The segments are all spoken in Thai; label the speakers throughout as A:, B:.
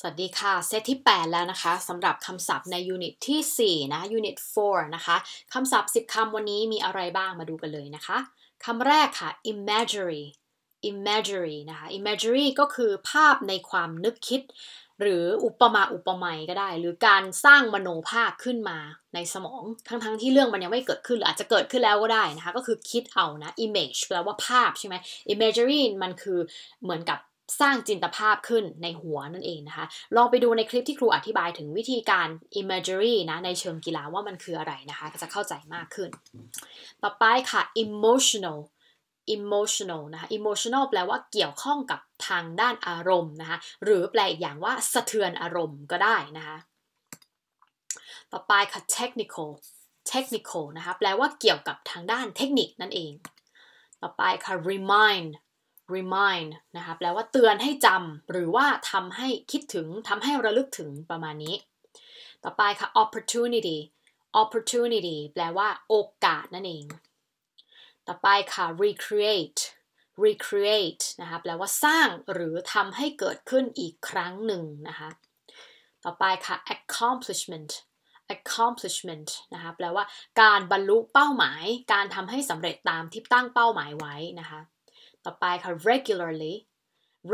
A: สวัสดีค่ะเซตที่ 8 แล้วนะคะสำหรับคำศัพท์ในยูนิตที่4นะยูนิต4นะคะคำศัพท์ 10คำวันนี้มีอะไรบ้างมาดูกันเลยนะคะคำแรกค่ะ imagery imagery นะคะ imagery ก็คือภาพในความนึกคิด หรืออุปมาอุปไมยก็ได้ หรือการสร้างมโนภาพขึ้นมา ในสมอง ทั้งๆทที่เรื่องมันยังไม่เกิดขึ้นหรืออาจจะเกิดขึ้นแล้วก็ได้นะคะก็คือคิดเอานะ image แปลว่าภาพใช่ไหม imagery มันคือเหมือนกับสร้างจินตภาพขึ้นในหัวนั่นเองนะคะ ลองไปดูในคลิปที่ครูอธิบายถึงวิธีการ imagery นะในเชิงกีฬาว่ามันคืออะไรนะคะก็จะเข้าใจมากขึ้น ต่อไปค่ะ emotional emotional นะคะ emotional แปลว่าเกี่ยวข้องกับทางด้านอารมณ์นะคะ หรือแปลอีกอย่างว่าสะเทือนอารมณ์ก็ได้นะคะ ต่อไปค่ะ technical technical นะคะแปลว่าเกี่ยวกับทางด้านเทคนิคนั่นเอง ต่อไปค่ะ remind remind นะคะแปลว่าเตือนให้จำหรือว่าทำให้คิดถึงทำให้ระลึกถึงประมาณนี้ ต่อไปค่ะ opportunity opportunity แปลว่าโอกาสนั่นเอง ต่อไปค่ะ recreate recreate นะคะแปลว่าสร้างหรือทำให้เกิดขึ้นอีกครั้งหนึ่งนะคะต่อไปค่ะ accomplishment accomplishment นะคะแปลว่าการบรรลุเป้าหมาย การทำให้สำเร็จตามที่ตั้งเป้าหมายไว้นะคะต่อไปค่ะ regularly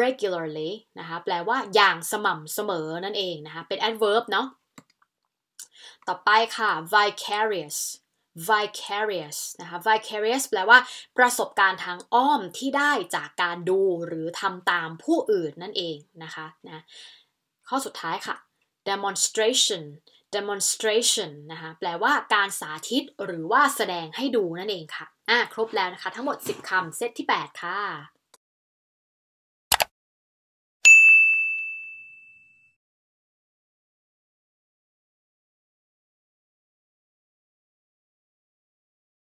A: regularly นะคะแปลว่าอย่างสม่ำเสมอ นั่นเองนะคะเป็น adverb เนาะ ต่อไปค่ะ vicarious vicarious นะคะ vicarious แปลว่าประสบการณ์ทางอ้อมที่ได้จากการดูหรือทำตามผู้อื่น นั่นเองนะคะนะข้อสุดท้ายค่ะ demonstration demonstration นะคะ แปลว่าการสาธิตหรือว่าแสดงให้ดูนั่นเองค่ะอ่ะครบแล้วนะคะ ทั้งหมด 10 คำเซตที่ 8 ค่ะ